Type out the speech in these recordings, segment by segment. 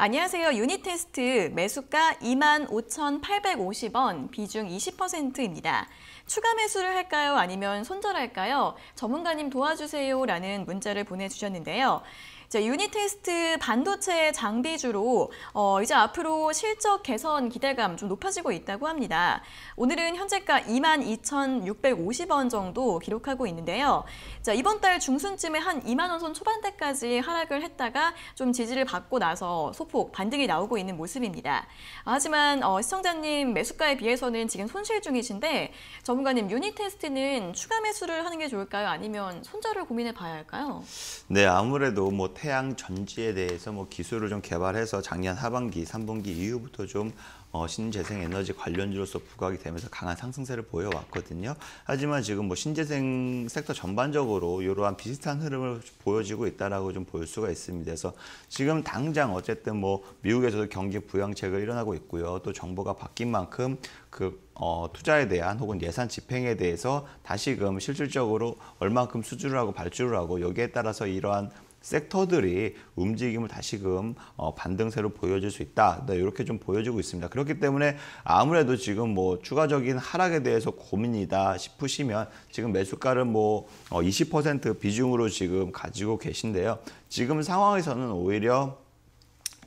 안녕하세요. 유니테스트 매수가 25,850원 비중 20%입니다. 추가 매수를 할까요? 아니면 손절할까요? 전문가님 도와주세요 라는 문자를 보내주셨는데요. 이제 유니테스트 반도체 장비주로 어, 이제 앞으로 실적 개선 기대감 좀 높아지고 있다고 합니다. 오늘은 현재가 22,650원 정도 기록하고 있는데요. 자, 이번 달 중순쯤에 한 2만 원 선 초반대까지 하락을 했다가 좀 지지를 받고 나서 소폭 반등이 나오고 있는 모습입니다. 하지만 어, 시청자님 매수가에 비해서는 지금 손실 중이신데 전문가님 유니테스트는 추가 매수를 하는 게 좋을까요? 아니면 손절을 고민해 봐야 할까요? 네, 아무래도 뭐 태양 전지에 대해서 뭐 기술을 좀 개발해서 작년 하반기, 3분기 이후부터 좀 어, 신재생 에너지 관련주로서 부각이 되면서 강한 상승세를 보여왔거든요. 하지만 지금 뭐 신재생 섹터 전반적으로 이러한 비슷한 흐름을 보여지고 있다라고 좀 볼 수가 있습니다. 그래서 지금 당장 어쨌든 뭐 미국에서도 경기 부양책을 일어나고 있고요. 또 정부가 바뀐 만큼 그 어, 투자에 대한 혹은 예산 집행에 대해서 다시금 실질적으로 얼만큼 수주를 하고 발주를 하고 여기에 따라서 이러한 섹터들이 움직임을 다시금 어, 반등세로 보여줄 수 있다. 네, 이렇게 좀 보여지고 있습니다. 그렇기 때문에 아무래도 지금 뭐 추가적인 하락에 대해서 고민이다 싶으시면 지금 매수가를 뭐 20% 어, 비중으로 지금 가지고 계신데요. 지금 상황에서는 오히려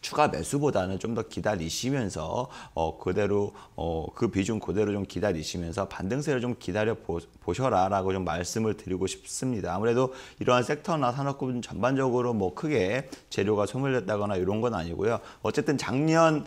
추가 매수보다는 좀 더 기다리시면서 어 그대로 어그 비중 그대로 좀 기다리시면서 반등세를 좀 기다려 보, 셔라라고좀 말씀을 드리고 싶습니다. 아무래도 이러한 섹터나 산업군 전반적으로 뭐 크게 재료가 소멸됐다거나 이런 건 아니고요. 어쨌든 작년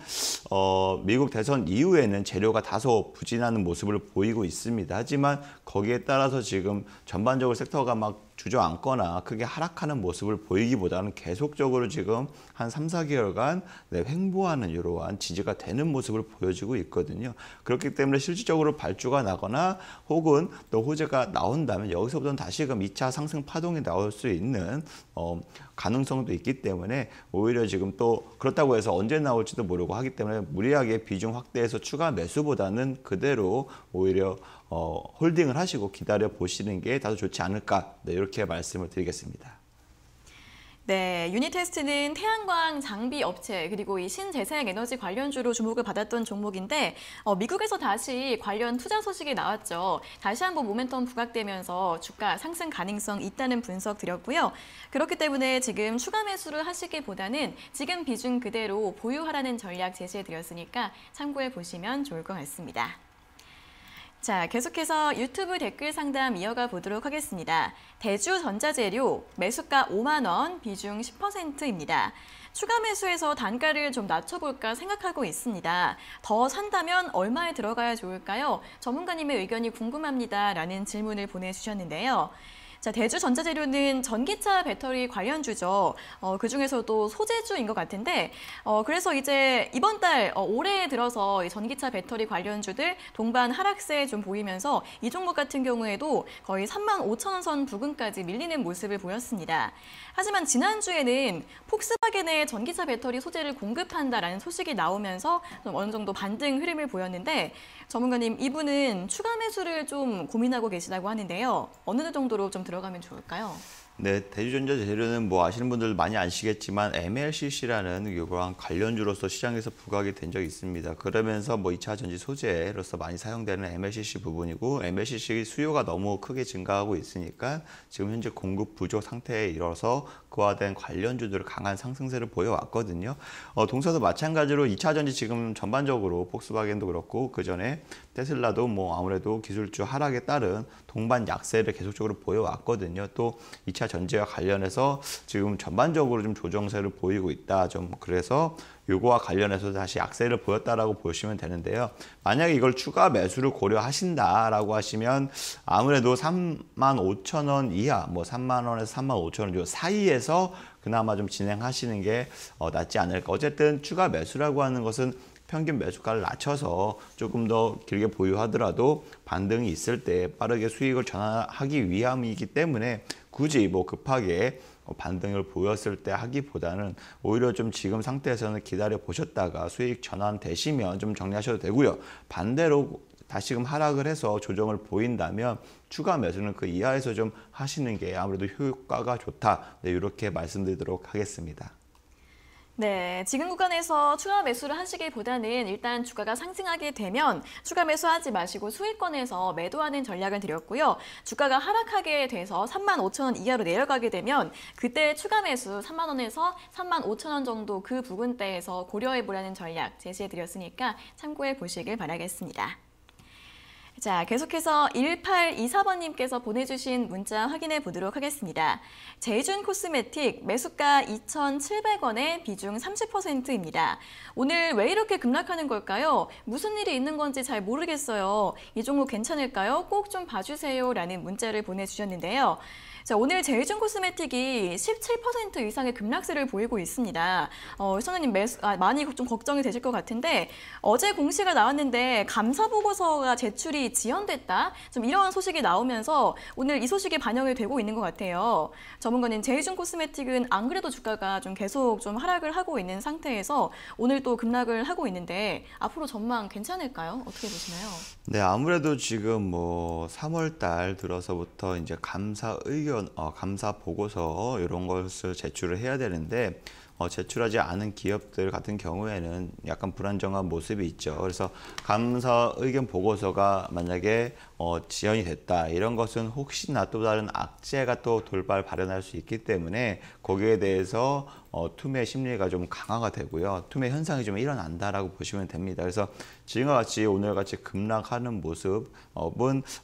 어 미국 대선 이후에는 재료가 다소 부진하는 모습을 보이고 있습니다. 하지만 거기에 따라서 지금 전반적으로 섹터가 막 주저앉거나 크게 하락하는 모습을 보이기보다는 계속적으로 지금 한 3, 4개월간 네, 횡보하는 이러한 지지가 되는 모습을 보여주고 있거든요. 그렇기 때문에 실질적으로 발주가 나거나 혹은 또 호재가 나온다면 여기서부터는 다시금 2차 상승 파동이 나올 수 있는 어, 가능성도 있기 때문에 오히려 지금 또 그렇다고 해서 언제 나올지도 모르고 하기 때문에 무리하게 비중 확대해서 추가 매수보다는 그대로 오히려 어, 홀딩을 하시고 기다려 보시는 게 다소 좋지 않을까 네, 이렇게 말씀을 드리겠습니다. 네, 유니테스트는 태양광 장비 업체 그리고 이 신재생 에너지 관련주로 주목을 받았던 종목인데 어, 미국에서 다시 관련 투자 소식이 나왔죠. 다시 한번 모멘텀 부각되면서 주가 상승 가능성 있다는 분석 드렸고요. 그렇기 때문에 지금 추가 매수를 하시기보다는 지금 비중 그대로 보유하라는 전략 제시해 드렸으니까 참고해 보시면 좋을 것 같습니다. 자, 계속해서 유튜브 댓글 상담 이어가 보도록 하겠습니다. 대주 전자재료 매수가 5만 원, 비중 10%입니다. 추가 매수해서 단가를 좀 낮춰볼까 생각하고 있습니다. 더 산다면 얼마에 들어가야 좋을까요? 전문가님의 의견이 궁금합니다. 라는 질문을 보내주셨는데요. 자, 대주 전자재료는 전기차 배터리 관련주죠. 어, 그중에서도 소재주인 것 같은데 어, 그래서 이제 이번 달 어, 올해 들어서 전기차 배터리 관련주들 동반 하락세 좀 보이면서 이 종목 같은 경우에도 거의 3만 5천 원선 부근까지 밀리는 모습을 보였습니다. 하지만 지난주에는 폭스바겐의 전기차 배터리 소재를 공급한다라는 소식이 나오면서 좀 어느 정도 반등 흐름을 보였는데 전문가님 이분은 추가 매수를 좀 고민하고 계시다고 하는데요. 어느 정도로 좀 들어 들어가면 좋을까요? 네, 대주전자 재료는 뭐 아시는 분들 많이 아시겠지만 MLCC라는 이거랑 관련주로서 시장에서 부각이 된 적이 있습니다. 그러면서 뭐 2차 전지 소재로서 많이 사용되는 MLCC 부분이고 MLCC 수요가 너무 크게 증가하고 있으니까 지금 현재 공급 부족 상태에 이뤄서 그와 된 관련주들을 강한 상승세를 보여왔거든요. 어, 동서도 마찬가지로 2차 전지 지금 전반적으로 폭스바겐도 그렇고 그 전에 테슬라도 뭐 아무래도 기술주 하락에 따른 동반 약세를 계속적으로 보여왔거든요. 또 2차 전지와 관련해서 지금 전반적으로 좀 조정세를 보이고 있다. 좀 그래서 요거와 관련해서 다시 약세를 보였다라고 보시면 되는데요. 만약에 이걸 추가 매수를 고려하신다라고 하시면 아무래도 3만 5천 원 이하, 뭐 3만 원에서 3만 5천 원 사이에서 그나마 좀 진행하시는 게 어, 낫지 않을까. 어쨌든 추가 매수라고 하는 것은 평균 매수가를 낮춰서 조금 더 길게 보유하더라도 반등이 있을 때 빠르게 수익을 전환하기 위함이기 때문에 굳이 뭐 급하게 반등을 보였을 때 하기보다는 오히려 좀 지금 상태에서는 기다려 보셨다가 수익 전환 되시면 좀 정리하셔도 되고요. 반대로 다시금 하락을 해서 조정을 보인다면 추가 매수는 그 이하에서 좀 하시는 게 아무래도 효과가 좋다. 네, 이렇게 말씀드리도록 하겠습니다. 네, 지금 구간에서 추가 매수를 하시기보다는 일단 주가가 상승하게 되면 추가 매수하지 마시고 수익권에서 매도하는 전략을 드렸고요. 주가가 하락하게 돼서 3만 5천 원 이하로 내려가게 되면 그때 추가 매수 3만 원에서 3만 5천 원 정도 그 부근대에서 고려해보라는 전략 제시해드렸으니까 참고해 보시길 바라겠습니다. 자, 계속해서 1824번님께서 보내주신 문자 확인해 보도록 하겠습니다. 제준 이 코스메틱 매수가 2,700원에 비중 30%입니다. 오늘 왜 이렇게 급락하는 걸까요? 무슨 일이 있는 건지 잘 모르겠어요. 이 종목 괜찮을까요? 꼭 좀 봐주세요. 라는 문자를 보내주셨는데요. 자, 오늘 제이준 코스메틱이 17% 이상의 급락세를 보이고 있습니다. 어, 선생님 매수, 아, 많이 좀 걱정이 되실 것 같은데 어제 공시가 나왔는데 감사 보고서가 제출이 지연됐다. 좀이러 소식이 나오면서 오늘 이 소식이 반영이 되고 있는 것 같아요. 전문가님 제이준 코스메틱은 안 그래도 주가가 좀 계속 좀 하락을 하고 있는 상태에서 오늘 또 급락을 하고 있는데 앞으로 전망 괜찮을까요? 어떻게 보시나요? 네, 아무래도 지금 뭐 3월 달 들어서부터 이제 감사 의견 어, 감사 보고서 이런 것을 제출을 해야 되는데 어, 제출하지 않은 기업들 같은 경우에는 약간 불안정한 모습이 있죠. 그래서 감사 의견 보고서가 만약에 어, 지연이 됐다 이런 것은 혹시나 또 다른 악재가 또 돌발 발현할 수 있기 때문에 거기에 대해서 어, 투매 심리가 좀 강화가 되고요. 투매 현상이 좀 일어난다라고 보시면 됩니다. 그래서 지금과 같이 오늘 같이 급락하는 모습은 어,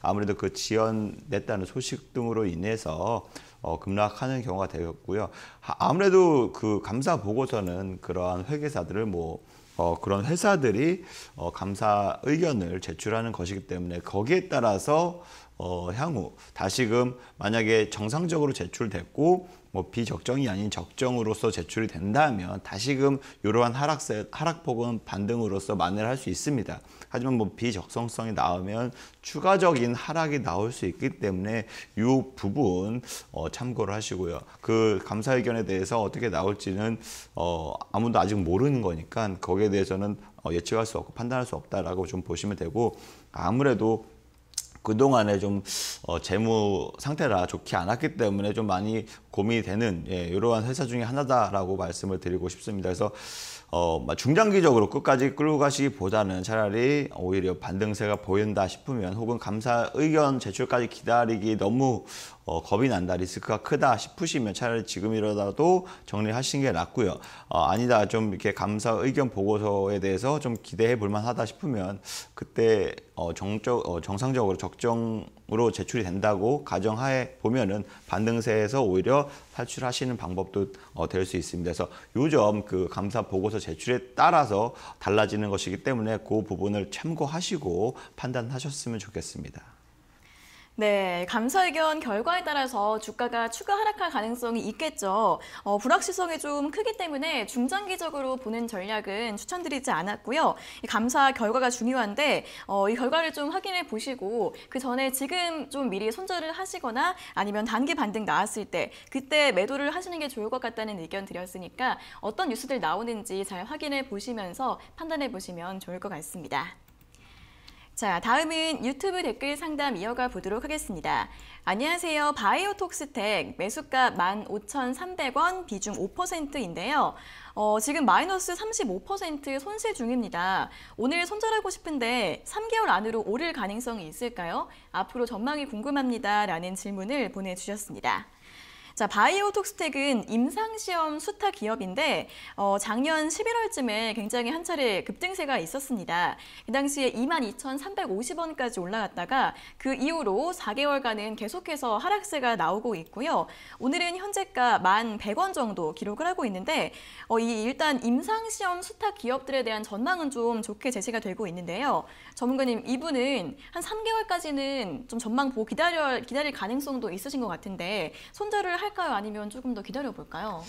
아무래도 그 지연됐다는 소식 등으로 인해서 어, 급락하는 경우가 되었고요. 아무래도 그 감사 보고서는 그러한 회계사들을 뭐 어, 그런 회사들이 어, 감사 의견을 제출하는 것이기 때문에 거기에 따라서 어, 향후 다시금 만약에 정상적으로 제출됐고 뭐 비적정이 아닌 적정으로서 제출이 된다면 다시금 이러한 하락세, 하락폭은 반등으로서 만회를 할 수 있습니다. 하지만 뭐 비적성성이 나오면 추가적인 하락이 나올 수 있기 때문에 이 부분 어, 참고를 하시고요. 그 감사의견에 대해서 어떻게 나올지는 어, 아무도 아직 모르는 거니까 거기에 대해서는 어, 예측할 수 없고 판단할 수 없다라고 좀 보시면 되고 아무래도 그동안에 좀 어, 재무 상태라 좋지 않았기 때문에 좀 많이 고민이 되는 예, 이러한 회사 중에 하나다라고 말씀을 드리고 싶습니다. 그래서 어, 뭐 중장기적으로 끝까지 끌고 가시기보다는 차라리 오히려 반등세가 보인다 싶으면 혹은 감사 의견 제출까지 기다리기 너무 어, 겁이 난다 리스크가 크다 싶으시면 차라리 지금이라도 정리하시는 게 낫고요. 어, 아니다 좀 이렇게 감사 의견 보고서에 대해서 좀 기대해 볼만하다 싶으면 그때 어, 정적, 어, 정상적으로 적정으로 제출이 된다고 가정하에 보면은 반등세에서 오히려 탈출하시는 방법도 어, 될 수 있습니다. 그래서 요점 그 감사 보고서 제출에 따라서 달라지는 것이기 때문에 그 부분을 참고하시고 판단하셨으면 좋겠습니다. 네, 감사 의견 결과에 따라서 주가가 추가 하락할 가능성이 있겠죠. 어, 불확실성이 좀 크기 때문에 중장기적으로 보는 전략은 추천드리지 않았고요. 감사 결과가 중요한데 어, 이 결과를 좀 확인해 보시고 그 전에 지금 좀 미리 손절을 하시거나 아니면 단기 반등 나왔을 때 그때 매도를 하시는 게 좋을 것 같다는 의견 드렸으니까 어떤 뉴스들 나오는지 잘 확인해 보시면서 판단해 보시면 좋을 것 같습니다. 자, 다음은 유튜브 댓글 상담 이어가 보도록 하겠습니다. 안녕하세요. 바이오톡스텍 매수가 15,300원 비중 5%인데요. 어, 지금 마이너스 35% 손실 중입니다. 오늘 손절하고 싶은데 3개월 안으로 오를 가능성이 있을까요? 앞으로 전망이 궁금합니다. 라는 질문을 보내주셨습니다. 자, 바이오톡스텍은 임상시험 수타 기업인데 어, 작년 11월쯤에 굉장히 한 차례 급등세가 있었습니다. 그 당시에 22,350원까지 올라갔다가 그 이후로 4개월간은 계속해서 하락세가 나오고 있고요. 오늘은 현재가 1,100원 정도 기록을 하고 있는데 어, 이 일단 임상시험 수타 기업들에 대한 전망은 좀 좋게 제시가 되고 있는데요. 전문가님, 이분은 한 3개월까지는 좀 전망 보고 기다려, 기다릴 가능성도 있으신 것 같은데 손절을 할까요? 아니면 조금 더 기다려 볼까요?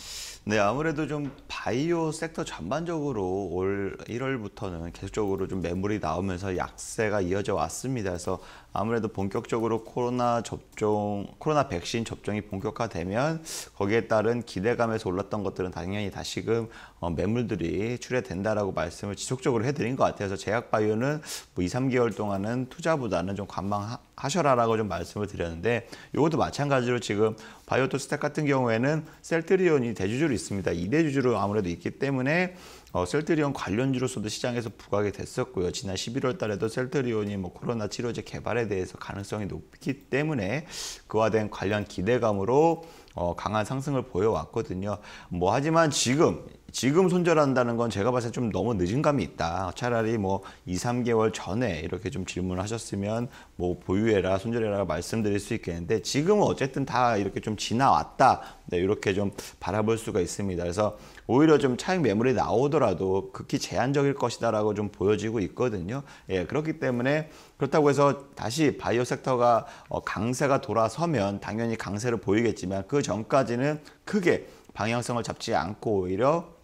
네, 아무래도 좀 바이오 섹터 전반적으로 올 1월부터는 계속적으로 좀 매물이 나오면서 약세가 이어져 왔습니다. 그래서 아무래도 본격적으로 코로나 접종, 코로나 백신 접종이 본격화되면 거기에 따른 기대감에서 올랐던 것들은 당연히 다시금 어, 매물들이 출해된다라고 말씀을 지속적으로 해드린 것 같아서 제약바이오는 뭐 2, 3개월 동안은 투자보다는 좀 관망하셔라라고 좀 말씀을 드렸는데 이것도 마찬가지로 지금 바이오토스텍 같은 경우에는 셀트리온이 대주주로 있습니다. 이대주주로 아무래도 있기 때문에 어, 셀트리온 관련주로서도 시장에서 부각이 됐었고요. 지난 11월 달에도 셀트리온이 뭐 코로나 치료제 개발에 대해서 가능성이 높기 때문에 그와 된 관련 기대감으로 어, 강한 상승을 보여왔거든요. 뭐 하지만 지금 지금 손절한다는 건 제가 봤을 때 좀 너무 늦은 감이 있다. 차라리 뭐 2, 3개월 전에 이렇게 좀 질문하셨으면 을뭐 보유해라, 손절해라 말씀드릴 수 있겠는데 지금은 어쨌든 다 이렇게 좀 지나왔다. 네, 이렇게 좀 바라볼 수가 있습니다. 그래서 오히려 좀 차익 매물이 나오더라도 극히 제한적일 것이다라고 좀 보여지고 있거든요. 예, 그렇기 때문에 그렇다고 해서 다시 바이오 섹터가 어, 강세가 돌아서면 당연히 강세를 보이겠지만 그 전까지는 크게 방향성을 잡지 않고 오히려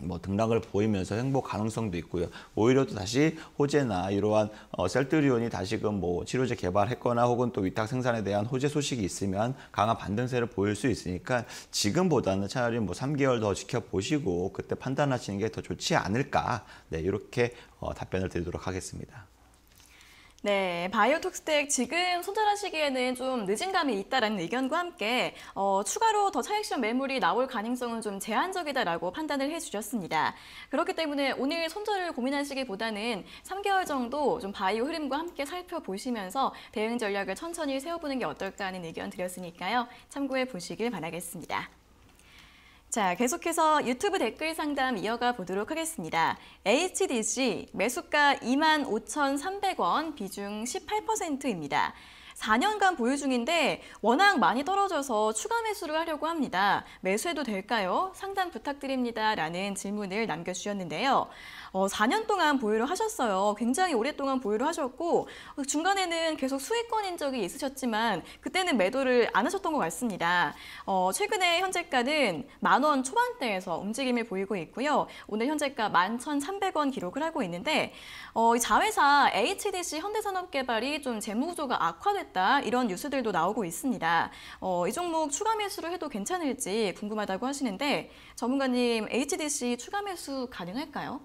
뭐 등락을 보이면서 행복 가능성도 있고요. 오히려 또 다시 호재나 이러한 어, 셀트리온이 다시금 뭐 치료제 개발했거나 혹은 또 위탁 생산에 대한 호재 소식이 있으면 강한 반등세를 보일 수 있으니까 지금보다는 차라리 뭐 3개월 더 지켜보시고 그때 판단하시는 게 더 좋지 않을까. 네, 이렇게 어, 답변을 드리도록 하겠습니다. 네, 바이오톡스텍 지금 손절하시기에는 좀 늦은 감이 있다라는 의견과 함께 어, 추가로 더 차익 실현 매물이 나올 가능성은 좀 제한적이다라고 판단을 해주셨습니다. 그렇기 때문에 오늘 손절을 고민하시기보다는 3개월 정도 좀 바이오 흐름과 함께 살펴보시면서 대응 전략을 천천히 세워보는 게 어떨까 하는 의견 드렸으니까요. 참고해 보시길 바라겠습니다. 자, 계속해서 유튜브 댓글 상담 이어가 보도록 하겠습니다. HDG 매수가 25,300원 비중 18%입니다. 4년간 보유 중인데 워낙 많이 떨어져서 추가 매수를 하려고 합니다. 매수해도 될까요? 상담 부탁드립니다. 라는 질문을 남겨주셨는데요. 어, 4년 동안 보유를 하셨어요. 굉장히 오랫동안 보유를 하셨고 어, 중간에는 계속 수익권인 적이 있으셨지만 그때는 매도를 안 하셨던 것 같습니다. 어, 최근에 현재가는 만 원 초반대에서 움직임을 보이고 있고요. 오늘 현재가 11,300원 기록을 하고 있는데 어, 자회사 HDC 현대산업개발이 좀 재무 구조가 악화됐다 이런 뉴스들도 나오고 있습니다. 어, 이 종목 추가 매수를 해도 괜찮을지 궁금하다고 하시는데 전문가님 HDC 추가 매수 가능할까요?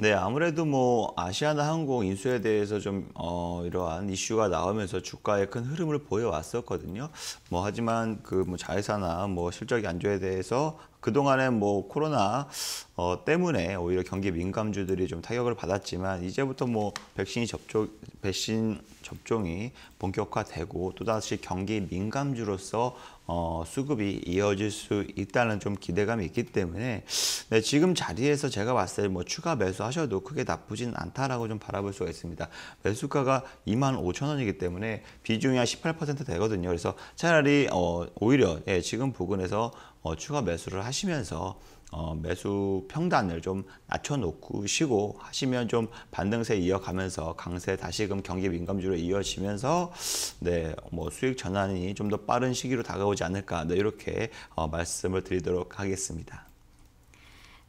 네, 아무래도 뭐 아시아나 항공 인수에 대해서 좀 어, 이러한 이슈가 나오면서 주가에 큰 흐름을 보여왔었거든요. 뭐 하지만 그 뭐 자회사나 뭐 실적이 안 좋에 대해서 그동안에 뭐 코로나 어, 때문에 오히려 경기 민감주들이 좀 타격을 받았지만 이제부터 뭐 백신이 접종 백신 접종이 본격화되고 또다시 경기 민감주로서 어, 수급이 이어질 수 있다는 좀 기대감이 있기 때문에 네, 지금 자리에서 제가 봤을 때 뭐 추가 매수하셔도 크게 나쁘진 않다라고 좀 바라볼 수가 있습니다. 매수가가 2 5 0 0원이기 때문에 비중이 한18% 되거든요. 그래서 차라리 어, 오히려 예, 지금 부근에서 어, 추가 매수를 하시면서 어, 매수 평단을 좀 낮춰놓으시고 하시면 좀 반등세 이어가면서 강세 다시금 경기 민감주로 이어지면서 네, 뭐 수익 전환이 좀 더 빠른 시기로 다가오지 않을까 네, 이렇게 어, 말씀을 드리도록 하겠습니다.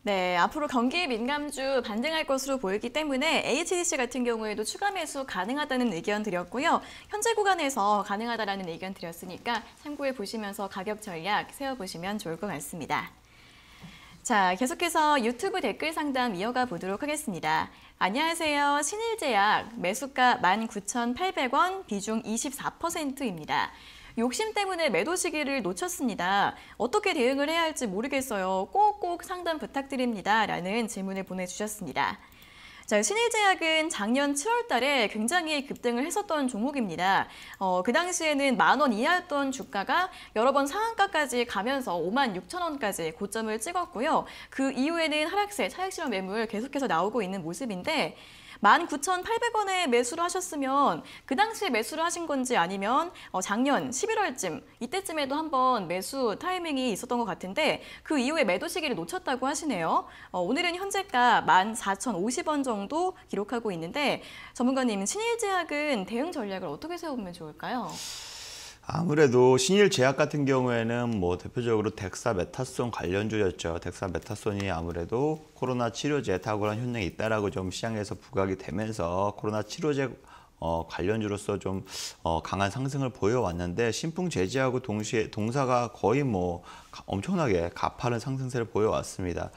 네, 앞으로 경기 민감주 반등할 것으로 보이기 때문에 HDC 같은 경우에도 추가 매수 가능하다는 의견 드렸고요. 현재 구간에서 가능하다라는 의견 드렸으니까 참고해 보시면서 가격 전략 세워보시면 좋을 것 같습니다. 자, 계속해서 유튜브 댓글 상담 이어가 보도록 하겠습니다. 안녕하세요. 신일제약 매수가 19,800원 비중 24%입니다. 욕심 때문에 매도 시기를 놓쳤습니다. 어떻게 대응을 해야 할지 모르겠어요. 꼭꼭 상담 부탁드립니다. 라는 질문을 보내주셨습니다. 자, 신일제약은 작년 7월 달에 굉장히 급등을 했었던 종목입니다. 어, 그 당시에는 만 원 이하였던 주가가 여러 번 상한가까지 가면서 5만 6천 원까지 고점을 찍었고요. 그 이후에는 하락세, 차익실험 매물 계속해서 나오고 있는 모습인데 19,800원에 매수를 하셨으면 그 당시에 매수를 하신 건지 아니면 어, 작년 11월쯤 이때쯤에도 한번 매수 타이밍이 있었던 것 같은데 그 이후에 매도 시기를 놓쳤다고 하시네요. 어, 오늘은 현재가 14,050원 정도 기록하고 있는데 전문가님 신일제약은 대응 전략을 어떻게 세우면 좋을까요? 아무래도 신일 제약 같은 경우에는 뭐 대표적으로 덱사메타손 관련주였죠. 덱사메타손이 아무래도 코로나 치료제 탁월한 효능이 있다라고 좀 시장에서 부각이 되면서 코로나 치료제 어, 관련주로서 좀 어, 강한 상승을 보여왔는데 신풍 제지하고 동시에 동사가 거의 뭐 엄청나게 가파른 상승세를 보여왔습니다.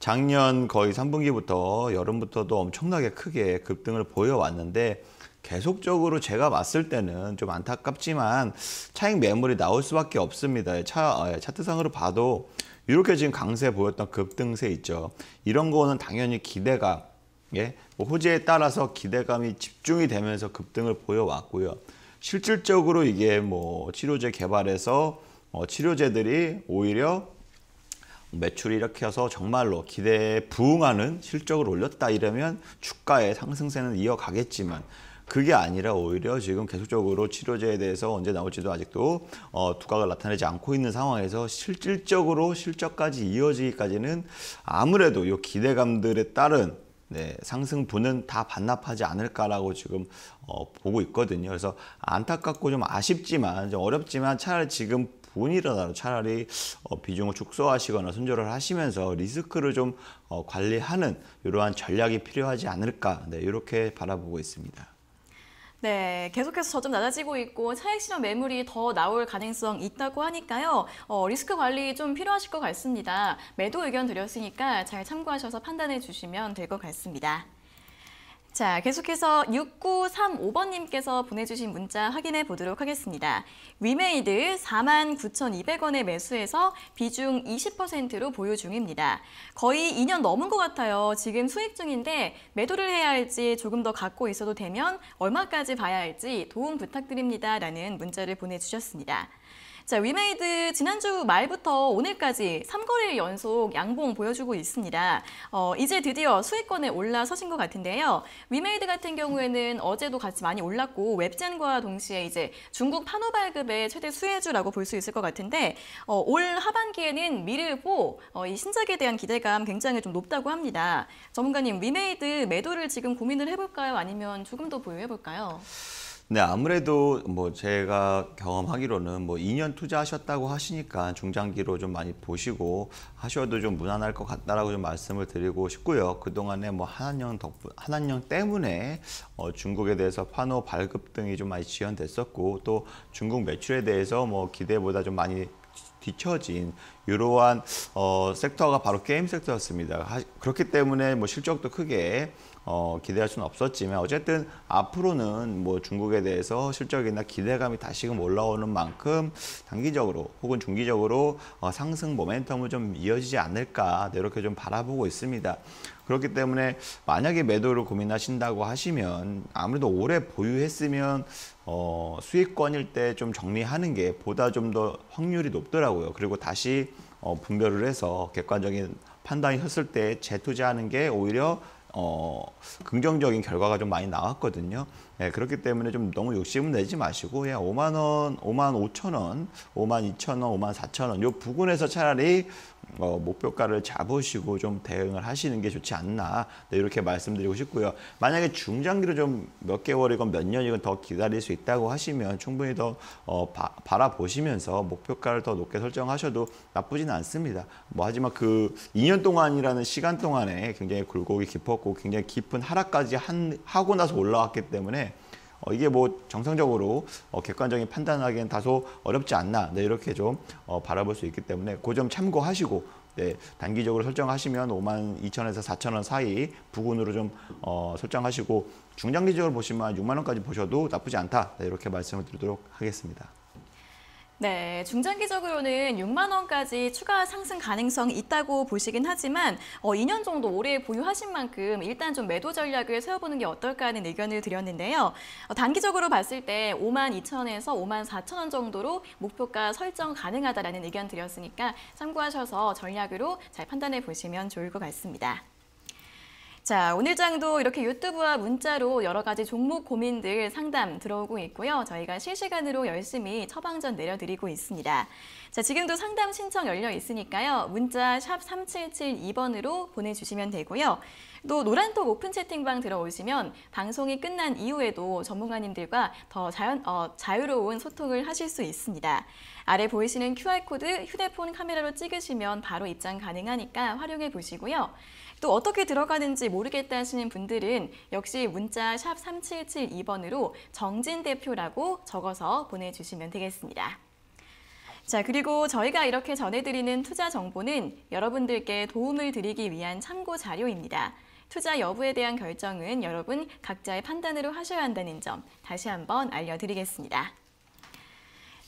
작년 거의 3분기부터 여름부터도 엄청나게 크게 급등을 보여왔는데 계속적으로 제가 봤을 때는 좀 안타깝지만 차익 매물이 나올 수밖에 없습니다. 차, 어, 예, 차트상으로 봐도 이렇게 지금 강세 보였던 급등세 있죠. 이런 거는 당연히 기대가 예, 뭐 호재에 따라서 기대감이 집중이 되면서 급등을 보여왔고요. 실질적으로 이게 뭐 치료제 개발에서 어, 치료제들이 오히려 매출이 이렇게 해서 정말로 기대에 부응하는 실적을 올렸다 이러면 주가의 상승세는 이어가겠지만 그게 아니라 오히려 지금 계속적으로 치료제에 대해서 언제 나올지도 아직도 어, 두각을 나타내지 않고 있는 상황에서 실질적으로 실적까지 이어지기까지는 아무래도 이 기대감들에 따른 네, 상승분은 다 반납하지 않을까라고 지금 어, 보고 있거든요. 그래서 안타깝고 좀 아쉽지만 좀 어렵지만 차라리 지금 본이라도 차라리 어, 비중을 축소하시거나 손절을 하시면서 리스크를 좀 어, 관리하는 이러한 전략이 필요하지 않을까 네, 이렇게 바라보고 있습니다. 네, 계속해서 저점 낮아지고 있고 차익 실현 매물이 더 나올 가능성 있다고 하니까요. 어, 리스크 관리 좀 필요하실 것 같습니다. 매도 의견 드렸으니까 잘 참고하셔서 판단해 주시면 될 것 같습니다. 자, 계속해서 6935번님께서 보내주신 문자 확인해 보도록 하겠습니다. 위메이드 49,200원에 매수해서 비중 20%로 보유 중입니다. 거의 2년 넘은 것 같아요. 지금 수익 중인데 매도를 해야 할지 조금 더 갖고 있어도 되면 얼마까지 봐야 할지 도움 부탁드립니다. 라는 문자를 보내주셨습니다. 자, 위메이드 지난주 말부터 오늘까지 3거래일 연속 양봉 보여주고 있습니다. 어, 이제 드디어 수익권에 올라서신 것 같은데요. 위메이드 같은 경우에는 어제도 같이 많이 올랐고 웹젠과 동시에 이제 중국 판호 발급의 최대 수혜주라고 볼 수 있을 것 같은데 어, 올 하반기에는 미르보 어, 이 신작에 대한 기대감 굉장히 좀 높다고 합니다. 전문가님, 위메이드 매도를 지금 고민을 해볼까요? 아니면 조금 더 보유해볼까요? 네, 아무래도 뭐 제가 경험하기로는 뭐 2년 투자하셨다고 하시니까 중장기로 좀 많이 보시고 하셔도 좀 무난할 것 같다라고 좀 말씀을 드리고 싶고요. 그동안에 뭐 한한령 덕분, 한한령 때문에 어, 중국에 대해서 판호 발급 등이 좀 많이 지연됐었고 또 중국 매출에 대해서 뭐 기대보다 좀 많이 뒤처진 이러한 어, 섹터가 바로 게임 섹터였습니다. 하, 그렇기 때문에 뭐 실적도 크게 어, 기대할 수는 없었지만 어쨌든 앞으로는 뭐 중국에 대해서 실적이나 기대감이 다시금 올라오는 만큼 단기적으로 혹은 중기적으로 어, 상승 모멘텀을 좀 이어지지 않을까 이렇게 좀 바라보고 있습니다. 그렇기 때문에 만약에 매도를 고민하신다고 하시면 아무래도 오래 보유했으면 어, 수익권일 때 좀 정리하는 게 보다 좀 더 확률이 높더라고요. 그리고 다시 어, 분별을 해서 객관적인 판단이 섰을 때 재투자하는 게 오히려 어, 긍정적인 결과가 좀 많이 나왔거든요. 예, 그렇기 때문에 좀 너무 욕심은 내지 마시고 예, 5만 원, 5만 5천 원, 5만 2천 원, 5만 4천 원요 부근에서 차라리 어, 목표가를 잡으시고 좀 대응을 하시는 게 좋지 않나 네, 이렇게 말씀드리고 싶고요. 만약에 중장기로 좀 몇 개월이건 몇 년이건 더 기다릴 수 있다고 하시면 충분히 더 어, 바, 바라보시면서 목표가를 더 높게 설정하셔도 나쁘진 않습니다. 뭐 하지만 그 2년 동안이라는 시간 동안에 굉장히 굴곡이 깊었고 올라왔고 굉장히 깊은 하락까지 한, 하고 나서 올라왔기 때문에 어, 이게 뭐 정상적으로 어, 객관적인 판단하기엔 다소 어렵지 않나 네, 이렇게 좀 어, 바라볼 수 있기 때문에 그 점 참고하시고 네, 단기적으로 설정하시면 5만 2천에서 4천 원 사이 부근으로 좀 어, 설정하시고 중장기적으로 보시면 6만 원까지 보셔도 나쁘지 않다 네, 이렇게 말씀을 드리도록 하겠습니다. 네, 중장기적으로는 6만 원까지 추가 상승 가능성 있다고 보시긴 하지만 어, 2년 정도 오래 보유하신 만큼 일단 좀 매도 전략을 세워보는 게 어떨까 하는 의견을 드렸는데요. 어, 단기적으로 봤을 때 5만 2천에서 5만 4천 원 정도로 목표가 설정 가능하다라는 의견 드렸으니까 참고하셔서 전략으로 잘 판단해 보시면 좋을 것 같습니다. 자, 오늘장도 이렇게 유튜브와 문자로 여러 가지 종목 고민들 상담 들어오고 있고요. 저희가 실시간으로 열심히 처방전 내려드리고 있습니다. 자, 지금도 상담 신청 열려 있으니까요. 문자 샵 3772번으로 보내주시면 되고요. 또 노란톡 오픈 채팅방 들어오시면 방송이 끝난 이후에도 전문가님들과 더 자연, 어, 자유로운 소통을 하실 수 있습니다. 아래 보이시는 QR코드 휴대폰 카메라로 찍으시면 바로 입장 가능하니까 활용해 보시고요. 또 어떻게 들어가는지 모르겠다 하시는 분들은 역시 문자 샵 3772번으로 정진 대표라고 적어서 보내주시면 되겠습니다. 자, 그리고 저희가 이렇게 전해드리는 투자 정보는 여러분들께 도움을 드리기 위한 참고 자료입니다. 투자 여부에 대한 결정은 여러분 각자의 판단으로 하셔야 한다는 점 다시 한번 알려드리겠습니다.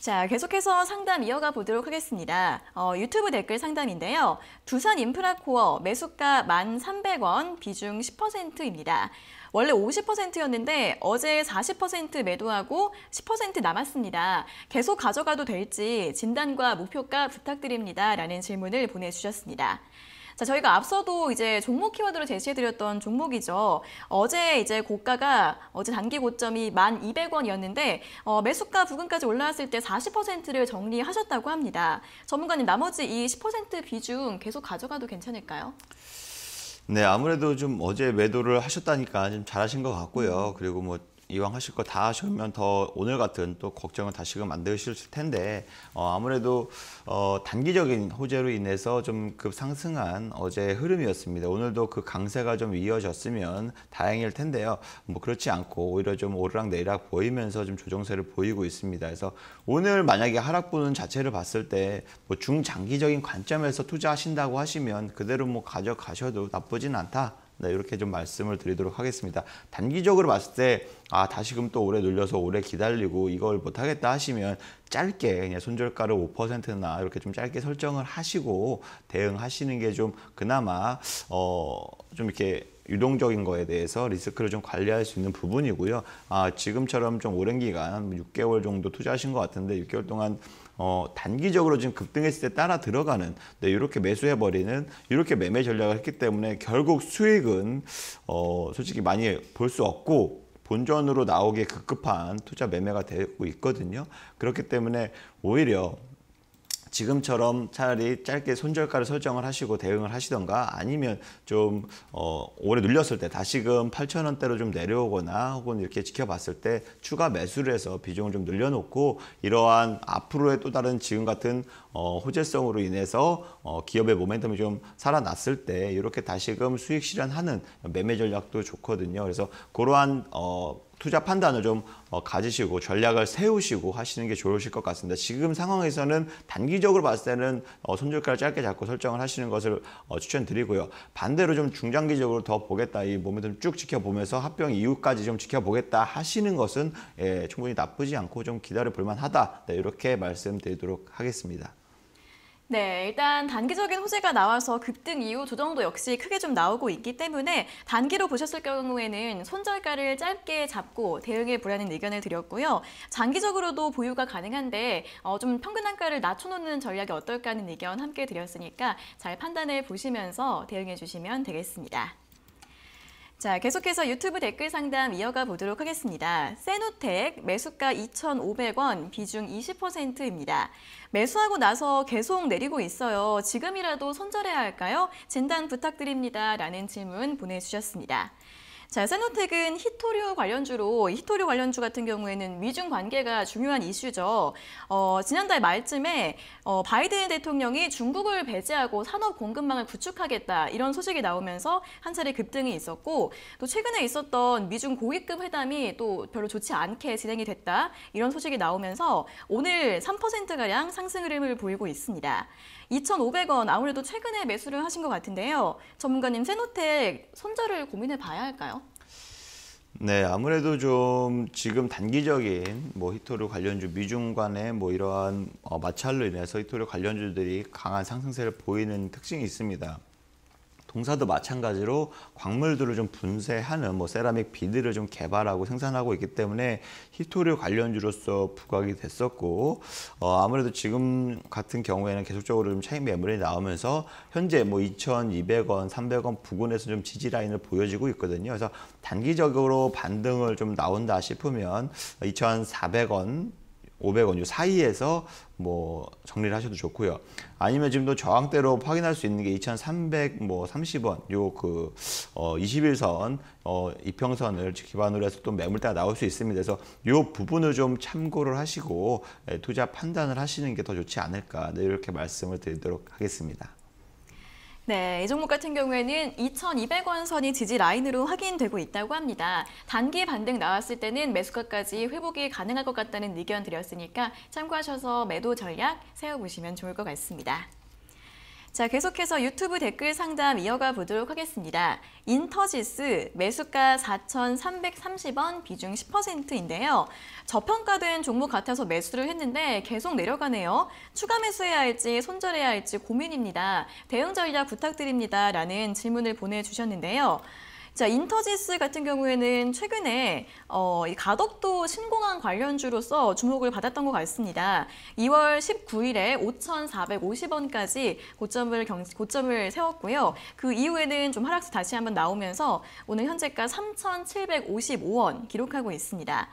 자, 계속해서 상담 이어가 보도록 하겠습니다. 어, 유튜브 댓글 상담인데요. 두산 인프라코어 매수가 1,300원 비중 10%입니다. 원래 50%였는데 어제 40% 매도하고 10% 남았습니다. 계속 가져가도 될지 진단과 목표가 부탁드립니다. 라는 질문을 보내주셨습니다. 자, 저희가 앞서도 이제 종목 키워드를 제시해드렸던 종목이죠. 어제 이제 고가가 어제 단기 고점이 1,200원이었는데 어, 매수가 부근까지 올라왔을 때 40%를 정리하셨다고 합니다. 전문가님 나머지 이10% 비중 계속 가져가도 괜찮을까요? 네, 아무래도 좀 어제 매도를 하셨다니까 좀 잘하신 것 같고요. 음. 그리고 뭐 이왕 하실 거 다 하시면 더 오늘 같은 또 걱정을 다시금 만드실 텐데 어, 아무래도 어, 단기적인 호재로 인해서 좀 급상승한 그 어제 흐름이었습니다. 오늘도 그 강세가 좀 이어졌으면 다행일 텐데요. 뭐 그렇지 않고 오히려 좀 오르락내리락 보이면서 좀 조정세를 보이고 있습니다. 그래서 오늘 만약에 하락분 자체를 봤을 때 뭐 중장기적인 관점에서 투자하신다고 하시면 그대로 뭐 가져가셔도 나쁘진 않다. 네, 이렇게 좀 말씀을 드리도록 하겠습니다. 단기적으로 봤을 때 아, 다시금 또 오래 눌려서 오래 기다리고 이걸 못하겠다 하시면 짧게 그냥 손절가를 5%나 이렇게 좀 짧게 설정을 하시고 대응하시는 게 좀 그나마 어, 좀 이렇게 유동적인 거에 대해서 리스크를 좀 관리할 수 있는 부분이고요. 아, 지금처럼 좀 오랜 기간 6개월 뭐 정도 투자하신 것 같은데 6개월 동안 어, 단기적으로 지금 급등했을 때 따라 들어가는 네, 이렇게 매수해 버리는 이렇게 매매 전략을 했기 때문에 결국 수익은 어, 솔직히 많이 볼 수 없고 본전으로 나오기에 급급한 투자 매매가 되고 있거든요. 그렇기 때문에 오히려 지금처럼 차라리 짧게 손절가를 설정을 하시고 대응을 하시던가 아니면 좀 어, 오래 눌렸을 때 다시금 8,000원대로 좀 내려오거나 혹은 이렇게 지켜봤을 때 추가 매수를 해서 비중을 좀 늘려놓고 이러한 앞으로의 또 다른 지금 같은 어, 호재성으로 인해서 어, 기업의 모멘텀이 좀 살아났을 때 이렇게 다시금 수익 실현하는 매매 전략도 좋거든요. 그래서 그러한 어, 투자 판단을 좀 어, 가지시고 전략을 세우시고 하시는 게 좋으실 것 같습니다. 지금 상황에서는 단기적으로 봤을 때는 어, 손절가를 짧게 잡고 설정을 하시는 것을 어, 추천드리고요. 반대로 좀 중장기적으로 더 보겠다 이 모멘텀 쭉 지켜보면서 합병 이후까지 좀 지켜보겠다 하시는 것은 예, 충분히 나쁘지 않고 좀 기다려 볼만하다 네, 이렇게 말씀드리도록 하겠습니다. 네, 일단 단기적인 호재가 나와서 급등 이후 조정도 역시 크게 좀 나오고 있기 때문에 단기로 보셨을 경우에는 손절가를 짧게 잡고 대응해 보라는 의견을 드렸고요. 장기적으로도 보유가 가능한데 어, 좀 평균 한가를 낮춰놓는 전략이 어떨까 하는 의견 함께 드렸으니까 잘 판단해 보시면서 대응해 주시면 되겠습니다. 자, 계속해서 유튜브 댓글 상담 이어가 보도록 하겠습니다. 세노텍 매수가 2,500원, 비중 20%입니다. 매수하고 나서 계속 내리고 있어요. 지금이라도 손절해야 할까요? 진단 부탁드립니다. 라는 질문 보내주셨습니다. 자, 세노텍은 히토류 관련주로 히토류 관련주 같은 경우에는 미중 관계가 중요한 이슈죠. 어, 지난달 말쯤에 어, 바이든 대통령이 중국을 배제하고 산업 공급망을 구축하겠다 이런 소식이 나오면서 한 차례 급등이 있었고 또 최근에 있었던 미중 고위급 회담이 또 별로 좋지 않게 진행이 됐다 이런 소식이 나오면서 오늘 3%가량 상승 흐름을 보이고 있습니다. 2,500원 아무래도 최근에 매수를 하신 것 같은데요. 전문가님 세노텍 손절을 고민해 봐야 할까요? 네, 아무래도 좀 지금 단기적인 뭐 히토류 관련주 미중 간의 뭐 이러한 어, 마찰로 인해서 히토류 관련주들이 강한 상승세를 보이는 특징이 있습니다. 동사도 마찬가지로 광물들을 좀 분쇄하는 뭐 세라믹 비드를 좀 개발하고 생산하고 있기 때문에 히토류 관련주로서 부각이 됐었고 어, 아무래도 지금 같은 경우에는 계속적으로 좀 차익 매물이 나오면서 현재 뭐 2,200원, 300원 부근에서 좀 지지 라인을 보여지고 있거든요. 그래서 단기적으로 반등을 좀 나온다 싶으면 2,400원 500원 요 사이에서 뭐 정리를 하셔도 좋고요. 아니면 지금도 저항대로 확인할 수 있는 게 2,330원 뭐 요그 어 21선 어 이평선을 기반으로 해서 또 매물대가 나올 수 있습니다. 그래서 요 부분을 좀 참고를 하시고 예, 투자 판단을 하시는 게 더 좋지 않을까 네, 이렇게 말씀을 드리도록 하겠습니다. 네, 이 종목 같은 경우에는 2,200원 선이 지지 라인으로 확인되고 있다고 합니다. 단기 반등 나왔을 때는 매수가까지 회복이 가능할 것 같다는 의견 드렸으니까 참고하셔서 매도 전략 세워보시면 좋을 것 같습니다. 자, 계속해서 유튜브 댓글 상담 이어가 보도록 하겠습니다. 인터지스 매수가 4,330원 비중 10%인데요. 저평가된 종목 같아서 매수를 했는데 계속 내려가네요. 추가 매수해야 할지 손절해야 할지 고민입니다. 대응 전략 부탁드립니다. 라는 질문을 보내주셨는데요. 자, 인터지스 같은 경우에는 최근에 어, 이 가덕도 신공항 관련주로서 주목을 받았던 것 같습니다. 2월 19일에 5,450원까지 고점을 경, 고점을 세웠고요. 그 이후에는 좀 하락세 다시 한번 나오면서 오늘 현재가 3,755원 기록하고 있습니다.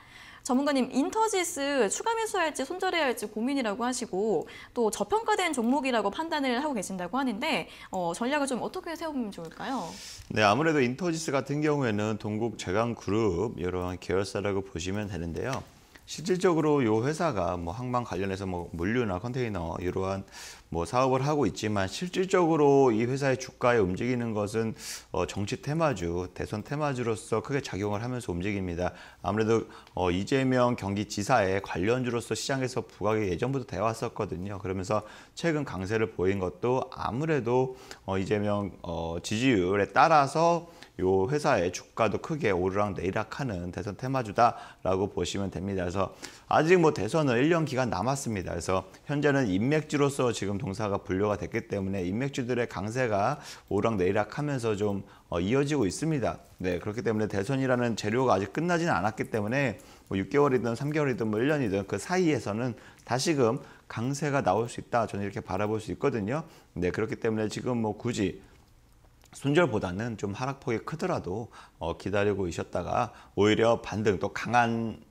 전문가님 인터지스 추가 매수할지 손절해야 할지 고민이라고 하시고 또 저평가된 종목이라고 판단을 하고 계신다고 하는데 어, 전략을 좀 어떻게 세우면 좋을까요? 네 아무래도 인터지스 같은 경우에는 동국 제강 그룹 여러 계열사라고 보시면 되는데요. 실질적으로 요 회사가 뭐 항만 관련해서 뭐 물류나 컨테이너 이러한 뭐 사업을 하고 있지만 실질적으로 이 회사의 주가에 움직이는 것은 어 정치 테마주, 대선 테마주로서 크게 작용을 하면서 움직입니다. 아무래도 어 이재명 경기지사의 관련주로서 시장에서 부각이 예전부터 돼 왔었거든요. 그러면서 최근 강세를 보인 것도 아무래도 어 이재명 어 지지율에 따라서 이 회사의 주가도 크게 오르락 내리락하는 대선 테마주다라고 보시면 됩니다. 그래서 아직 뭐 대선은 1년 기간 남았습니다. 그래서 현재는 인맥주로서 지금 동사가 분류가 됐기 때문에 인맥주들의 강세가 오르락 내리락하면서 좀 어, 이어지고 있습니다. 네 그렇기 때문에 대선이라는 재료가 아직 끝나지는 않았기 때문에 뭐 6개월이든 3개월이든 뭐 1년이든 그 사이에서는 다시금 강세가 나올 수 있다. 저는 이렇게 바라볼 수 있거든요. 네 그렇기 때문에 지금 뭐 굳이 순절보다는 좀 하락폭이 크더라도 어, 기다리고 있었다가 오히려 반등 또 강한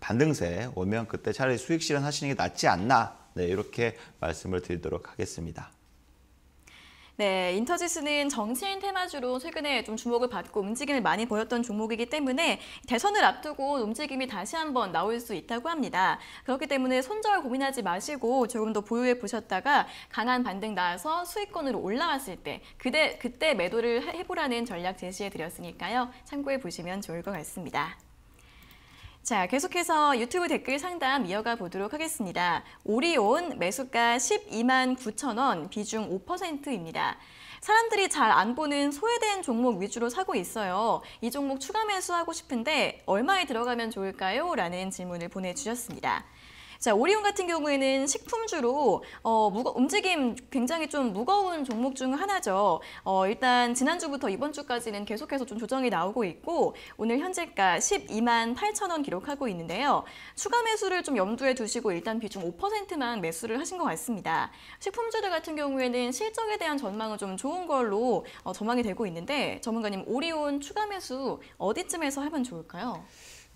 반등세 오면 그때 차라리 수익 실현 하시는 게 낫지 않나 네, 이렇게 말씀을 드리도록 하겠습니다. 네, 인터지스는 정치인 테마주로 최근에 좀 주목을 받고 움직임을 많이 보였던 종목이기 때문에 대선을 앞두고 움직임이 다시 한번 나올 수 있다고 합니다. 그렇기 때문에 손절 고민하지 마시고 조금 더 보유해 보셨다가 강한 반등 나와서 수익권으로 올라왔을 때 그때, 그때 매도를 해보라는 전략 제시해 드렸으니까요. 참고해 보시면 좋을 것 같습니다. 자, 계속해서 유튜브 댓글 상담 이어가 보도록 하겠습니다. 오리온 매수가 12만 9천 원, 비중 5%입니다. 사람들이 잘 안 보는 소외된 종목 위주로 사고 있어요. 이 종목 추가 매수하고 싶은데 얼마에 들어가면 좋을까요? 라는 질문을 보내주셨습니다. 자, 오리온 같은 경우에는 식품주로 어, 무거, 움직임 굉장히 좀 무거운 종목 중 하나죠. 어, 일단 지난주부터 이번 주까지는 계속해서 좀 조정이 나오고 있고 오늘 현재가 12만 8천 원 기록하고 있는데요. 추가 매수를 좀 염두에 두시고 일단 비중 5%만 매수를 하신 것 같습니다. 식품주들 같은 경우에는 실적에 대한 전망은 좀 좋은 걸로 어, 전망이 되고 있는데 전문가님 오리온 추가 매수 어디쯤에서 하면 좋을까요?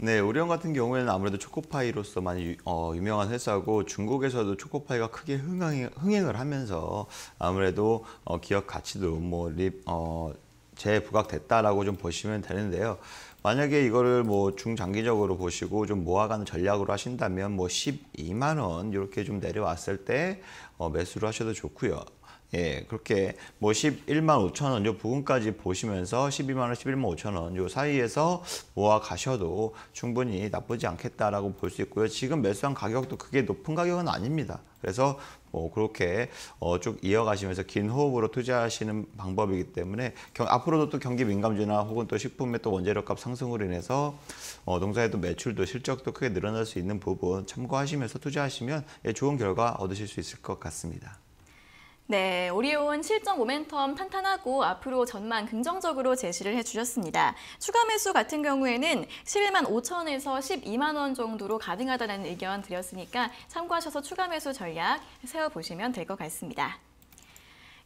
네, 오리온 같은 경우에는 아무래도 초코파이로서 많이 어, 유명한 회사고 중국에서도 초코파이가 크게 흥행, 을 하면서 아무래도 어, 기업 가치도 뭐 립, 어, 재부각됐다라고 좀 보시면 되는데요. 만약에 이거를 뭐 중장기적으로 보시고 좀 모아가는 전략으로 하신다면 뭐 12만 원 이렇게 좀 내려왔을 때 어, 매수를 하셔도 좋고요. 예, 그렇게 뭐 11만 5천 원, 요 부분까지 보시면서 12만 원, 11만 5천 원, 요 사이에서 모아 가셔도 충분히 나쁘지 않겠다라고 볼 수 있고요. 지금 매수한 가격도 그게 높은 가격은 아닙니다. 그래서 뭐 그렇게 어 쭉 이어가시면서 긴 호흡으로 투자하시는 방법이기 때문에 경, 앞으로도 또 경기 민감주나 혹은 또 식품의 또 원재료값 상승으로 인해서 어, 농사에도 매출도 실적도 크게 늘어날 수 있는 부분 참고하시면서 투자하시면 예, 좋은 결과 얻으실 수 있을 것 같습니다. 네, 오리온 실적 모멘텀 탄탄하고 앞으로 전망 긍정적으로 제시를 해주셨습니다. 추가 매수 같은 경우에는 11만 5천에서 12만 원 정도로 가능하다는 의견 드렸으니까 참고하셔서 추가 매수 전략 세워보시면 될 것 같습니다.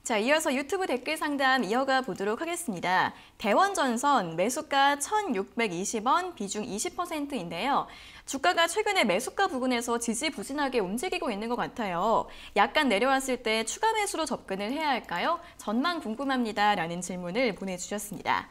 자, 이어서 유튜브 댓글 상담 이어가 보도록 하겠습니다. 대원전선 매수가 1,620원, 비중 20%인데요. 주가가 최근에 매수가 부근에서 지지부진하게 움직이고 있는 것 같아요. 약간 내려왔을 때 추가 매수로 접근을 해야 할까요? 전망 궁금합니다. 라는 질문을 보내주셨습니다.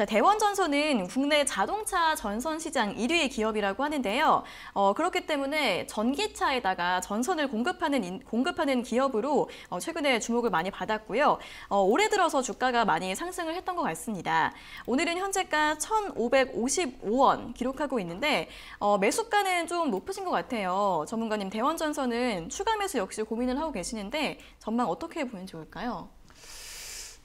자, 대원전선은 국내 자동차 전선 시장 1위 의 기업이라고 하는데요. 어, 그렇기 때문에 전기차에다가 전선을 공급하는 인, 공급하는 기업으로 어, 최근에 주목을 많이 받았고요. 어, 올해 들어서 주가가 많이 상승을 했던 것 같습니다. 오늘은 현재가 1,555원 기록하고 있는데 어, 매수가는 좀 높으신 것 같아요. 전문가님 대원전선은 추가 매수 역시 고민을 하고 계시는데 전망 어떻게 보면 좋을까요?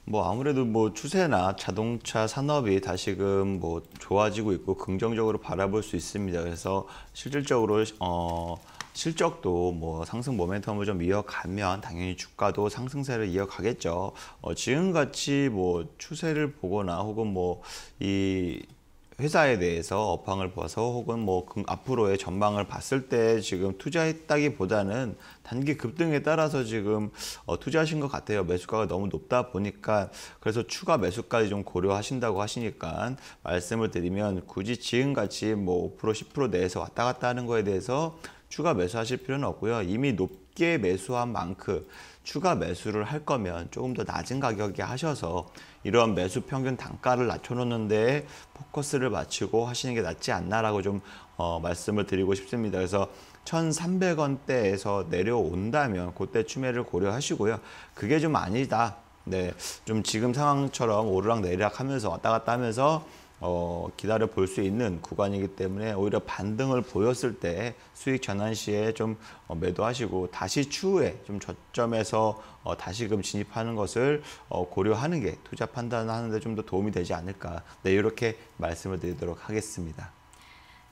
뭐 아무래도 뭐 추세나 자동차 산업이 다시금 뭐 좋아지고 있고 긍정적으로 바라볼 수 있습니다. 그래서 실질적으로 어 실적도 뭐 상승 모멘텀을 좀 이어가면 당연히 주가도 상승세를 이어가겠죠. 어 지금같이 뭐 추세를 보거나 혹은 뭐이 회사에 대해서 업황을 봐서 혹은 뭐 그 앞으로의 전망을 봤을 때 지금 투자했다기보다는 단기 급등에 따라서 지금 어, 투자하신 것 같아요. 매수가가 너무 높다 보니까 그래서 추가 매수까지 좀 고려하신다고 하시니까 말씀을 드리면 굳이 지금같이 뭐 5% 10% 내에서 왔다 갔다 하는 거에 대해서 추가 매수하실 필요는 없고요. 이미 높게 매수한 만큼 추가 매수를 할 거면 조금 더 낮은 가격에 하셔서 이러한 매수 평균 단가를 낮춰놓는데 포커스를 맞추고 하시는 게 낫지 않나라고 좀 어, 말씀을 드리고 싶습니다. 그래서 1,300원대에서 내려온다면 그때 추매를 고려하시고요. 그게 좀 아니다. 네, 좀 지금 상황처럼 오르락 내리락 하면서 왔다 갔다 하면서 어, 기다려 볼 수 있는 구간이기 때문에 오히려 반등을 보였을 때 수익 전환 시에 좀 어, 매도하시고 다시 추후에 좀 저점에서 어, 다시금 진입하는 것을 어, 고려하는 게 투자 판단하는 데 좀 더 도움이 되지 않을까 네, 이렇게 말씀을 드리도록 하겠습니다.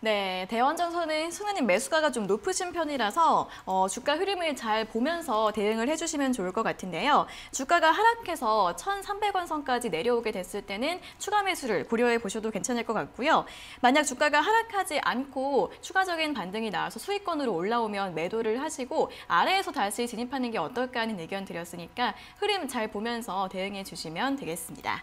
네, 대원정선은 승우님 매수가가 좀 높으신 편이라서 어, 주가 흐름을 잘 보면서 대응을 해주시면 좋을 것 같은데요. 주가가 하락해서 1,300원 선까지 내려오게 됐을 때는 추가 매수를 고려해 보셔도 괜찮을 것 같고요. 만약 주가가 하락하지 않고 추가적인 반등이 나와서 수익권으로 올라오면 매도를 하시고 아래에서 다시 진입하는 게 어떨까 하는 의견 드렸으니까 흐름 잘 보면서 대응해 주시면 되겠습니다.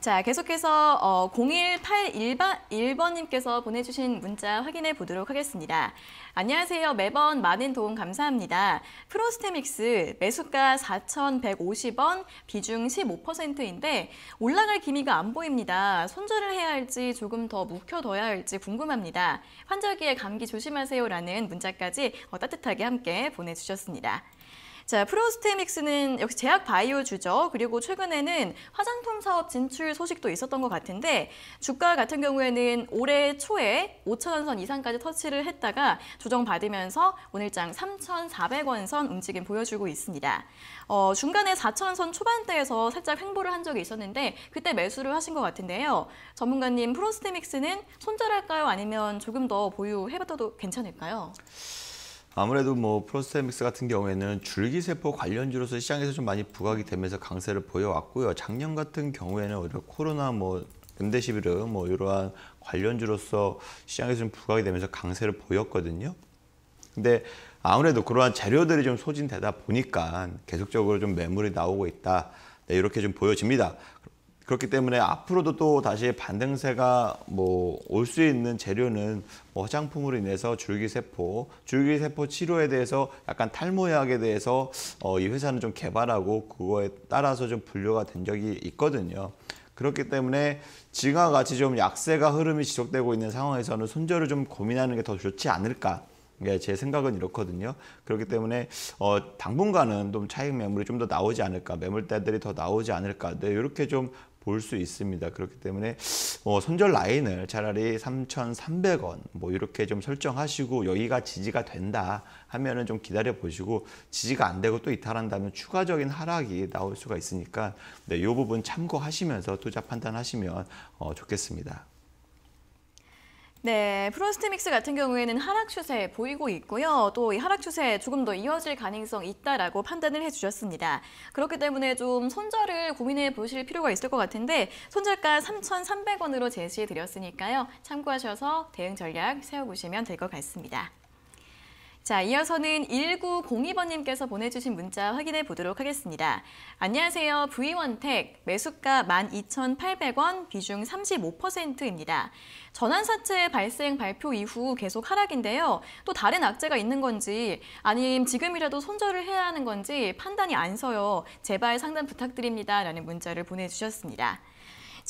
자, 계속해서 어, 0181번님께서 보내주신 문자 확인해 보도록 하겠습니다. 안녕하세요. 매번 많은 도움 감사합니다. 프로스테믹스 매수가 4,150원, 비중 15%인데 올라갈 기미가 안 보입니다. 손절을 해야 할지 조금 더 묵혀둬야 할지 궁금합니다. 환절기에 감기 조심하세요라는 문자까지 어, 따뜻하게 함께 보내주셨습니다. 자, 프로스테믹스는 역시 제약 바이오주죠. 그리고 최근에는 화장품 사업 진출 소식도 있었던 것 같은데 주가 같은 경우에는 올해 초에 5천원 선 이상까지 터치를 했다가 조정받으면서 오늘장 3,400원 선 움직임 보여주고 있습니다. 어, 중간에 4천원 선 초반대에서 살짝 횡보를 한 적이 있었는데 그때 매수를 하신 것 같은데요. 전문가님 프로스테믹스는 손절할까요? 아니면 조금 더 보유해봐도 괜찮을까요? 아무래도 뭐 프로스테믹스 같은 경우에는 줄기세포 관련주로서 시장에서 좀 많이 부각이 되면서 강세를 보여왔고요. 작년 같은 경우에는 오히려 코로나 뭐 음데시비르 뭐 이러한 관련주로서 시장에서 좀 부각이 되면서 강세를 보였거든요. 근데 아무래도 그러한 재료들이 좀 소진되다 보니까 계속적으로 좀 매물이 나오고 있다. 네, 이렇게 좀 보여집니다. 그렇기 때문에 앞으로도 또 다시 반등세가 뭐 올 수 있는 재료는 뭐 화장품으로 인해서 줄기세포, 줄기세포 치료에 대해서 약간 탈모약에 대해서 어, 이 회사는 좀 개발하고 그거에 따라서 좀 분류가 된 적이 있거든요. 그렇기 때문에 지금과 같이 좀 약세가 흐름이 지속되고 있는 상황에서는 손절을 좀 고민하는 게 더 좋지 않을까 예, 제 생각은 이렇거든요. 그렇기 때문에 어, 당분간은 좀 차익 매물이 좀 더 나오지 않을까, 매물대들이 더 나오지 않을까, 네, 이렇게 좀 볼수 있습니다. 그렇기 때문에 뭐 손절 라인을 차라리 3,300원 뭐 이렇게 좀 설정하시고 여기가 지지가 된다 하면은 좀 기다려 보시고 지지가 안 되고 또 이탈한다면 추가적인 하락이 나올 수가 있으니까 네, 이 부분 참고하시면서 투자 판단하시면 어, 좋겠습니다. 네, 프로스트 믹스 같은 경우에는 하락 추세 보이고 있고요. 또 이 하락 추세 조금 더 이어질 가능성 있다라고 판단을 해주셨습니다. 그렇기 때문에 좀 손절을 고민해 보실 필요가 있을 것 같은데 손절가 3,300원으로 제시해 드렸으니까요. 참고하셔서 대응 전략 세워보시면 될 것 같습니다. 자, 이어서는 1902번님께서 보내주신 문자 확인해 보도록 하겠습니다. 안녕하세요. V원택 매수가 12,800원 비중 35%입니다. 전환사채 발생 발표 이후 계속 하락인데요. 또 다른 악재가 있는 건지 아님 지금이라도 손절을 해야 하는 건지 판단이 안 서요. 제발 상담 부탁드립니다. 라는 문자를 보내주셨습니다.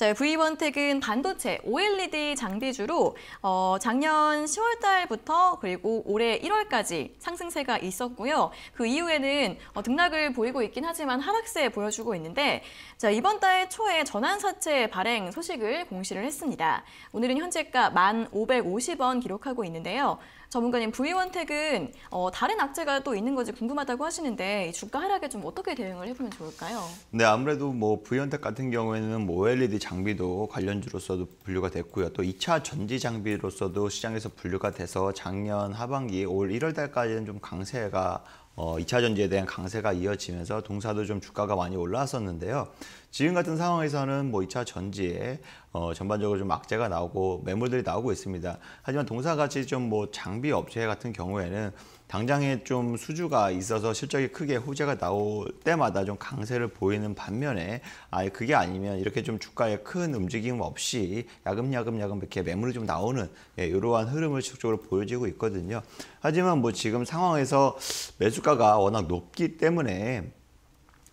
자, V번텍은 반도체 OLED 장비주로 어, 작년 10월 달부터 그리고 올해 1월까지 상승세가 있었고요. 그 이후에는 어, 등락을 보이고 있긴 하지만 하락세 보여주고 있는데 자, 이번 달 초에 전환사채 발행 소식을 공시를 했습니다. 오늘은 현재가 1,550원 기록하고 있는데요. 전문가님, 부위원택은 어, 다른 악재가 또 있는 건지 궁금하다고 하시는데 주가 하락에 좀 어떻게 대응을 해보면 좋을까요? 네, 아무래도 뭐부위택 같은 경우에는 뭐 OLED 장비도 관련주로서도 분류가 됐고요. 또 2차 전지 장비로서도 시장에서 분류가 돼서 작년 하반기 올 1월 달까지는 좀 강세가 어, 2차 전지에 대한 강세가 이어지면서 동사도 좀 주가가 많이 올라왔었는데요. 지금 같은 상황에서는 뭐 2차 전지에 어, 전반적으로 좀 악재가 나오고 매물들이 나오고 있습니다. 하지만 동사같이 좀 뭐 장비 업체 같은 경우에는 당장에 좀 수주가 있어서 실적이 크게 후재가 나올 때마다 좀 강세를 보이는 반면에 아예 그게 아니면 이렇게 좀 주가에 큰 움직임 없이 야금야금 야금 이렇게 매물이 좀 나오는 예, 이러한 흐름을 지속적으로 보여지고 있거든요. 하지만 뭐 지금 상황에서 매수가가 워낙 높기 때문에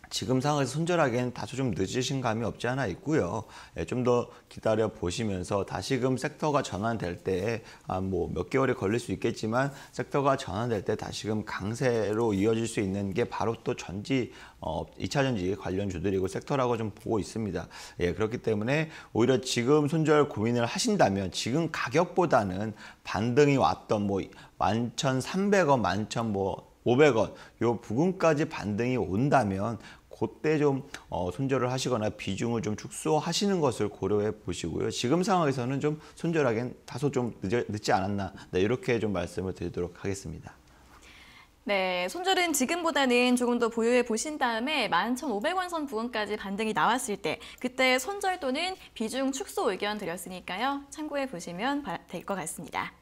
지금 상황에서 손절하기엔 다소 좀 늦으신 감이 없지 않아 있고요. 예, 좀 더 기다려 보시면서 다시금 섹터가 전환될 때, 아, 뭐몇 개월이 걸릴 수 있겠지만 섹터가 전환될 때 다시금 강세로 이어질 수 있는 게 바로 또 전지, 어, 2차 전지 관련 주들이고 섹터라고 좀 보고 있습니다. 예, 그렇기 때문에 오히려 지금 손절 고민을 하신다면 지금 가격보다는 반등이 왔던 뭐 11,300원, 11,000뭐 500원 요 부분까지 반등이 온다면 그때 좀 어, 손절을 하시거나 비중을 좀 축소하시는 것을 고려해 보시고요. 지금 상황에서는 좀 손절하기엔 다소 좀 늦지 않았나 네, 이렇게 좀 말씀을 드리도록 하겠습니다. 네, 손절은 지금보다는 조금 더 보유해 보신 다음에 11,500원 선 부근까지 반등이 나왔을 때 그때 손절 또는 비중 축소 의견 드렸으니까요. 참고해 보시면 될 것 같습니다.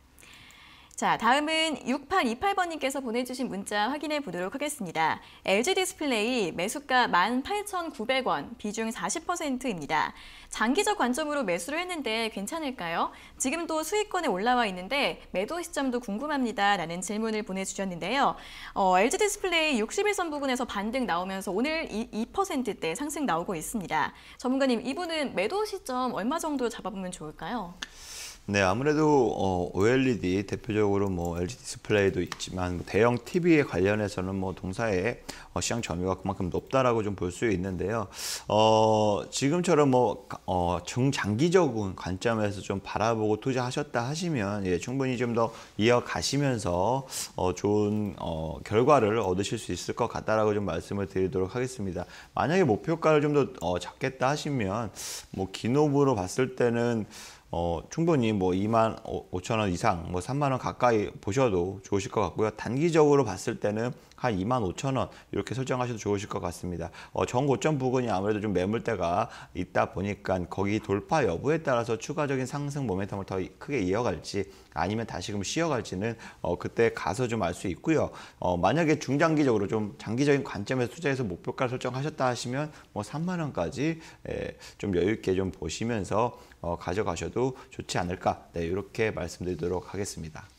자, 다음은 6828번님께서 보내주신 문자 확인해 보도록 하겠습니다. LG 디스플레이 매수가 18,900원, 비중 40%입니다. 장기적 관점으로 매수를 했는데 괜찮을까요? 지금도 수익권에 올라와 있는데 매도 시점도 궁금합니다. 라는 질문을 보내주셨는데요. 어, LG 디스플레이 61선 부근에서 반등 나오면서 오늘 2%대 상승 나오고 있습니다. 전문가님, 이분은 매도 시점 얼마 정도 잡아보면 좋을까요? 네, 아무래도 어, OLED 대표적으로 뭐 LG 디스플레이도 있지만 대형 TV에 관련해서는 뭐 동사의 어, 시장 점유가 그만큼 높다라고 좀 볼 수 있는데요. 어, 지금처럼 뭐 어, 중장기적인 관점에서 좀 바라보고 투자하셨다 하시면 예, 충분히 좀 더 이어가시면서 어, 좋은 어, 결과를 얻으실 수 있을 것 같다라고 좀 말씀을 드리도록 하겠습니다. 만약에 목표가를 좀 더 어, 잡겠다 하시면 뭐 기노브로 봤을 때는 어, 충분히 뭐 2만 5천 원 이상, 뭐 3만 원 가까이 보셔도 좋으실 것 같고요. 단기적으로 봤을 때는 한 2만 5천 원 이렇게 설정하셔도 좋으실 것 같습니다. 어, 전고점 부근이 아무래도 좀 매물대가 있다 보니까 거기 돌파 여부에 따라서 추가적인 상승 모멘텀을 더 크게 이어갈지 아니면 다시금 쉬어갈지는 어, 그때 가서 좀 알 수 있고요. 어, 만약에 중장기적으로 좀 장기적인 관점에서 투자해서 목표가를 설정하셨다 하시면 뭐 3만 원까지 예, 좀 여유 있게 좀 보시면서 어, 가져가셔도 좋지 않을까 네, 이렇게 말씀드리도록 하겠습니다.